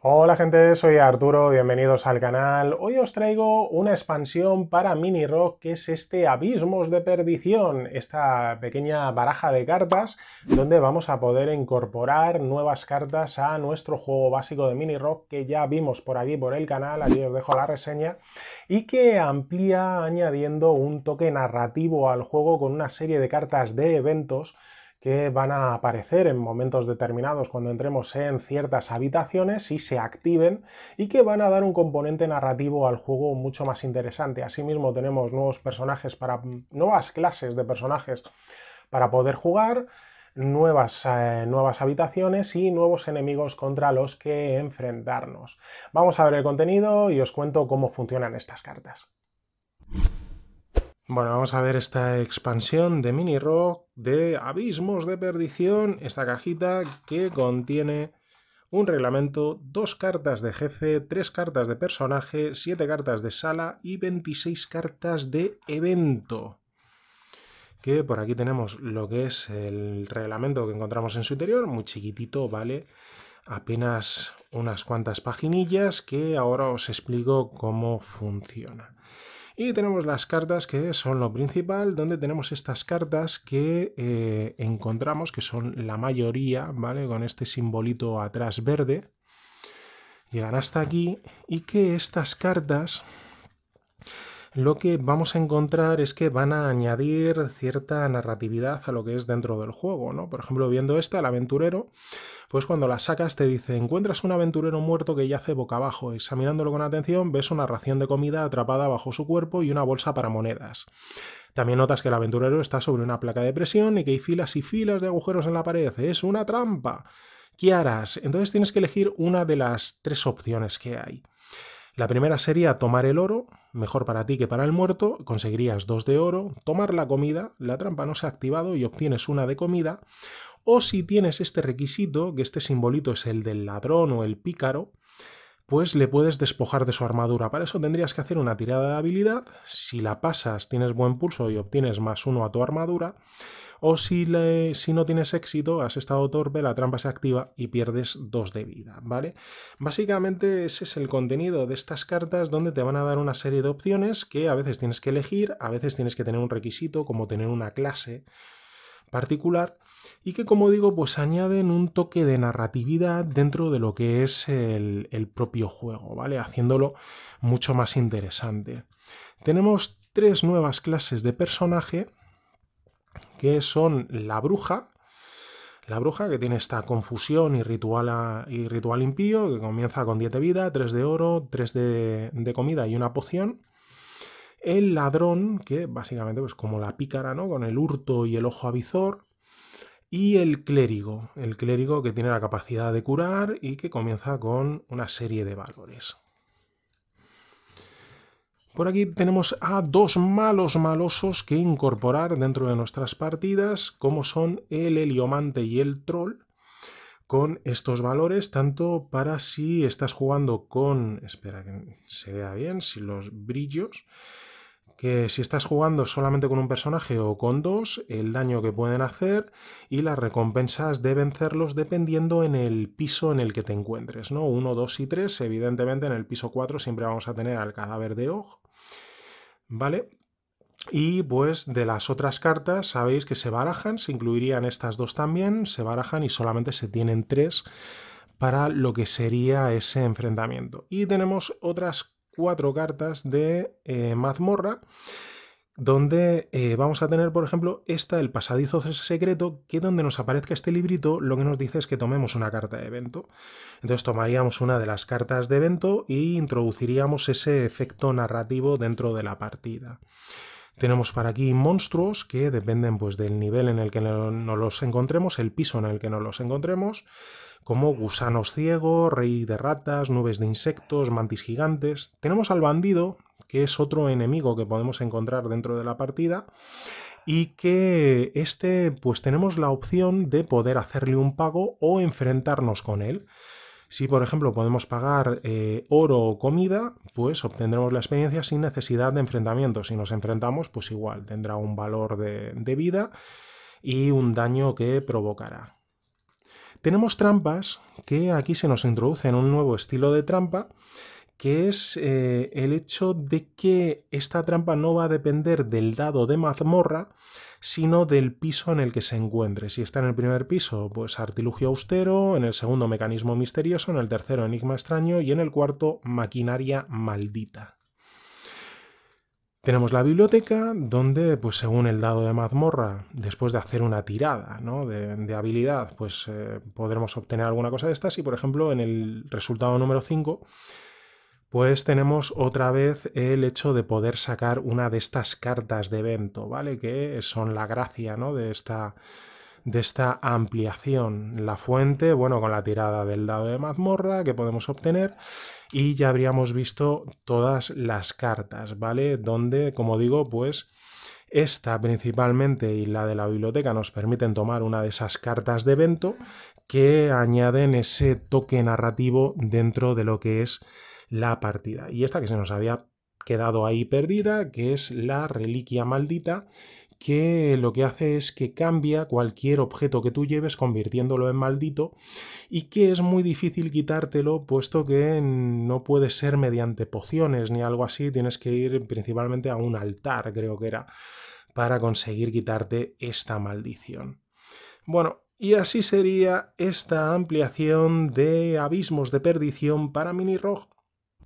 Hola gente, soy Arturo, bienvenidos al canal. Hoy os traigo una expansión para Mini Rock, que es este Abismos de Perdición, esta pequeña baraja de cartas, donde vamos a poder incorporar nuevas cartas a nuestro juego básico de Mini Rock, que ya vimos por aquí por el canal, allí os dejo la reseña, y que amplía añadiendo un toque narrativo al juego con una serie de cartas de eventos que van a aparecer en momentos determinados cuando entremos en ciertas habitaciones y se activen y que van a dar un componente narrativo al juego mucho más interesante. Asimismo tenemos nuevos personajes para nuevas clases de personajes para poder jugar, nuevas, eh, nuevas habitaciones y nuevos enemigos contra los que enfrentarnos. Vamos a ver el contenido y os cuento cómo funcionan estas cartas. Bueno, vamos a ver esta expansión de Mini Rock de Abismos de Perdición, esta cajita que contiene un reglamento, dos cartas de jefe, tres cartas de personaje, siete cartas de sala y 26 cartas de evento. Que por aquí tenemos lo que es el reglamento que encontramos en su interior, muy chiquitito, ¿vale? Apenas unas cuantas paginillas que ahora os explico cómo funciona. Y tenemos las cartas que son lo principal, donde tenemos estas cartas que eh, encontramos, que son la mayoría, ¿vale? Con este simbolito atrás verde. Llegan hasta aquí y que estas cartas lo que vamos a encontrar es que van a añadir cierta narratividad a lo que es dentro del juego, ¿no? Por ejemplo, viendo esta, el aventurero, pues cuando la sacas te dice, encuentras un aventurero muerto que yace boca abajo, examinándolo con atención ves una ración de comida atrapada bajo su cuerpo y una bolsa para monedas. También notas que el aventurero está sobre una placa de presión y que hay filas y filas de agujeros en la pared. Es una trampa. ¿Qué harás? Entonces tienes que elegir una de las tres opciones que hay. La primera sería tomar el oro, mejor para ti que para el muerto, conseguirías dos de oro, tomar la comida, la trampa no se ha activado y obtienes una de comida, o si tienes este requisito, que este simbolito es el del ladrón o el pícaro, pues le puedes despojar de su armadura. Para eso tendrías que hacer una tirada de habilidad. Si la pasas, tienes buen pulso y obtienes más uno a tu armadura. O si, si no tienes éxito, has estado torpe, la trampa se activa y pierdes dos de vida, ¿vale? Básicamente ese es el contenido de estas cartas donde te van a dar una serie de opciones que a veces tienes que elegir, a veces tienes que tener un requisito como tener una clase particular y que, como digo, pues añaden un toque de narratividad dentro de lo que es el, propio juego, ¿vale? Haciéndolo mucho más interesante. Tenemos tres nuevas clases de personaje que son la bruja, la bruja que tiene esta confusión y ritual, y ritual impío, que comienza con 10 de vida, 3 de oro, 3 de comida y una poción. El ladrón, que básicamente, es pues, como la pícara, ¿no? Con el hurto y el ojo avizor. Y el clérigo, el clérigo que tiene la capacidad de curar y que comienza con una serie de valores. Por aquí tenemos a dos malos malosos que incorporar dentro de nuestras partidas, como son el heliomante y el troll, con estos valores, tanto para si estás jugando con, espera que se vea bien, si los brillos, que si estás jugando solamente con un personaje o con dos, el daño que pueden hacer y las recompensas de vencerlos dependiendo en el piso en el que te encuentres, ¿no? 1, 2 y 3, evidentemente en el piso 4 siempre vamos a tener al cadáver de Og, ¿vale? Y pues de las otras cartas sabéis que se barajan, se incluirían estas dos también, se barajan y solamente se tienen tres para lo que sería ese enfrentamiento. Y tenemos otras cuatro cartas de eh, mazmorra, donde eh, vamos a tener, por ejemplo, esta, el pasadizo secreto, que donde nos aparezca este librito, lo que nos dice es que tomemos una carta de evento. Entonces tomaríamos una de las cartas de evento y introduciríamos ese efecto narrativo dentro de la partida. Tenemos para aquí monstruos que dependen pues, del nivel en el que nos los encontremos, el piso en el que nos los encontremos, como gusanos ciegos, rey de ratas, nubes de insectos, mantis gigantes. Tenemos al bandido, que es otro enemigo que podemos encontrar dentro de la partida, y que este, pues tenemos la opción de poder hacerle un pago o enfrentarnos con él. Si, por ejemplo, podemos pagar eh, oro o comida, pues obtendremos la experiencia sin necesidad de enfrentamiento. Si nos enfrentamos, pues igual tendrá un valor de, vida y un daño que provocará. Tenemos trampas que aquí se nos introduce en un nuevo estilo de trampa que es eh, el hecho de que esta trampa no va a depender del dado de mazmorra, sino del piso en el que se encuentre. Si está en el primer piso, pues artilugio austero, en el segundo mecanismo misterioso, en el tercero enigma extraño y en el cuarto maquinaria maldita. Tenemos la biblioteca, donde, pues según el dado de mazmorra, después de hacer una tirada ¿no? de, habilidad, pues eh, podremos obtener alguna cosa de estas. Y, por ejemplo, en el resultado número 5 pues tenemos otra vez el hecho de poder sacar una de estas cartas de evento, ¿vale? Que son la gracia, ¿no? De esta, de esta ampliación. La fuente, bueno, con la tirada del dado de mazmorra que podemos obtener y ya habríamos visto todas las cartas, ¿vale? Donde, como digo, pues... Esta principalmente y la de la biblioteca nos permiten tomar una de esas cartas de evento que añaden ese toque narrativo dentro de lo que es la partida. Y esta que se nos había quedado ahí perdida, que es la reliquia maldita, que lo que hace es que cambia cualquier objeto que tú lleves convirtiéndolo en maldito y que es muy difícil quitártelo puesto que no puede ser mediante pociones ni algo así, tienes que ir principalmente a un altar, creo que era, para conseguir quitarte esta maldición. Bueno, y así sería esta ampliación de Abismos de Perdición para Mini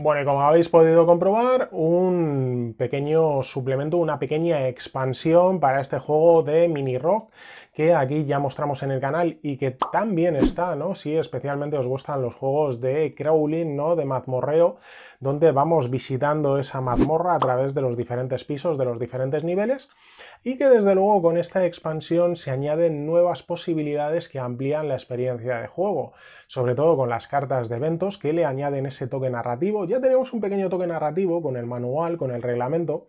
Bueno, y como habéis podido comprobar, un pequeño suplemento, una pequeña expansión para este juego de mini rock que aquí ya mostramos en el canal y que también está, ¿no? Si especialmente os gustan los juegos de crawling, ¿no? De mazmorreo, donde vamos visitando esa mazmorra a través de los diferentes pisos, de los diferentes niveles y que desde luego con esta expansión se añaden nuevas posibilidades que amplían la experiencia de juego, sobre todo con las cartas de eventos que le añaden ese toque narrativo ya teníamos un pequeño toque narrativo con el manual, con el reglamento,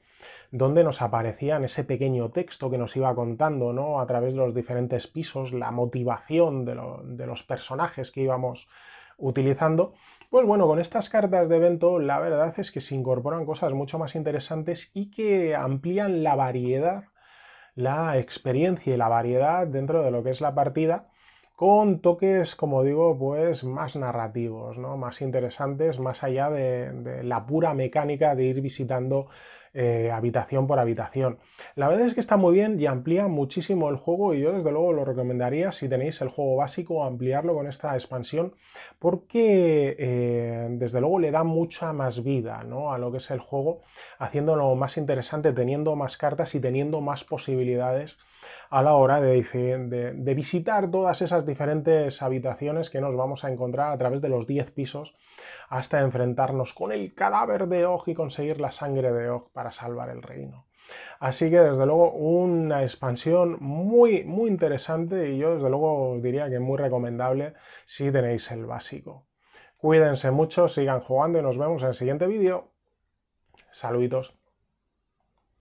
donde nos aparecían ese pequeño texto que nos iba contando, ¿no? A través de los diferentes pisos, la motivación de los personajes que íbamos utilizando. Pues bueno, con estas cartas de evento la verdad es que se incorporan cosas mucho más interesantes y que amplían la variedad, la experiencia y la variedad dentro de lo que es la partida con toques, como digo, pues más narrativos, ¿no? más interesantes, más allá de, de la pura mecánica de ir visitando eh, habitación por habitación. La verdad es que está muy bien y amplía muchísimo el juego y yo desde luego lo recomendaría si tenéis el juego básico ampliarlo con esta expansión porque eh, desde luego le da mucha más vida a lo que es el juego, haciéndolo más interesante, teniendo más cartas y teniendo más posibilidades a la hora de, visitar todas esas diferentes habitaciones que nos vamos a encontrar a través de los 10 pisos hasta enfrentarnos con el cadáver de Og y conseguir la sangre de Og para salvar el reino. Así que desde luego una expansión muy muy interesante y yo desde luego os diría que muy recomendable si tenéis el básico. Cuídense mucho, sigan jugando y nos vemos en el siguiente vídeo. saludos